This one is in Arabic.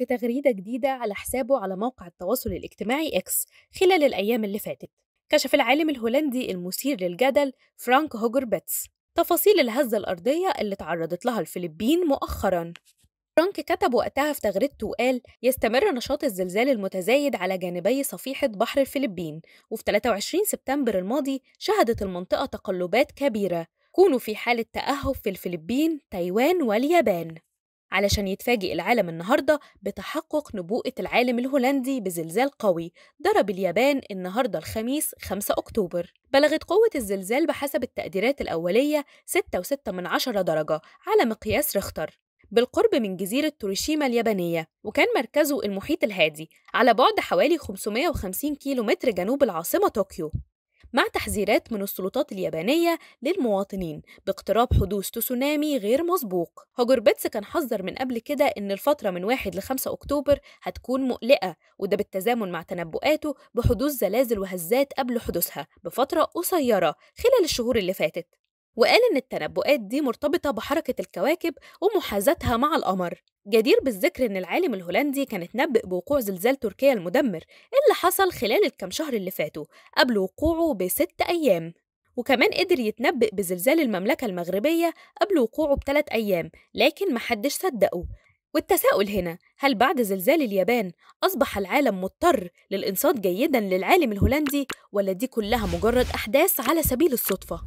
في تغريدة جديدة على حسابه على موقع التواصل الاجتماعي إكس خلال الأيام اللي فاتت كشف العالم الهولندي المثير للجدل فرانك هوجر بيتس تفاصيل الهزة الأرضية اللي تعرضت لها الفلبين مؤخراً فرانك كتب وقتها في تغريدته وقال يستمر نشاط الزلزال المتزايد على جانبي صفيحة بحر الفلبين وفي 23 سبتمبر الماضي شهدت المنطقة تقلبات كبيرة كونوا في حالة تأهب في الفلبين، تايوان واليابان علشان يتفاجئ العالم النهارده بتحقق نبوءة العالم الهولندي بزلزال قوي ضرب اليابان النهارده الخميس 5 أكتوبر بلغت قوة الزلزال بحسب التقديرات الأولية 6.6 من عشرة درجة على مقياس رختر بالقرب من جزيرة توريشيما اليابانية وكان مركزه المحيط الهادي على بعد حوالي 550 كيلومتر جنوب العاصمة طوكيو مع تحذيرات من السلطات اليابانية للمواطنين باقتراب حدوث تسونامي غير مسبوق بيتس كان حذر من قبل كده إن الفترة من 1 ل 5 أكتوبر هتكون مقلقة وده بالتزامن مع تنبؤاته بحدوث زلازل وهزات قبل حدوثها بفترة قصيرة خلال الشهور اللي فاتت وقال إن التنبؤات دي مرتبطة بحركة الكواكب ومحاذاتها مع القمر جدير بالذكر إن العالم الهولندي كان اتنبأ بوقوع زلزال تركيا المدمر اللي حصل خلال الكام شهر اللي فاتوا قبل وقوعه بست أيام وكمان قدر يتنبأ بزلزال المملكة المغربية قبل وقوعه بثلاث أيام لكن محدش صدقه والتساؤل هنا هل بعد زلزال اليابان أصبح العالم مضطر للإنصات جيدا للعالم الهولندي ولا دي كلها مجرد أحداث على سبيل الصدفة؟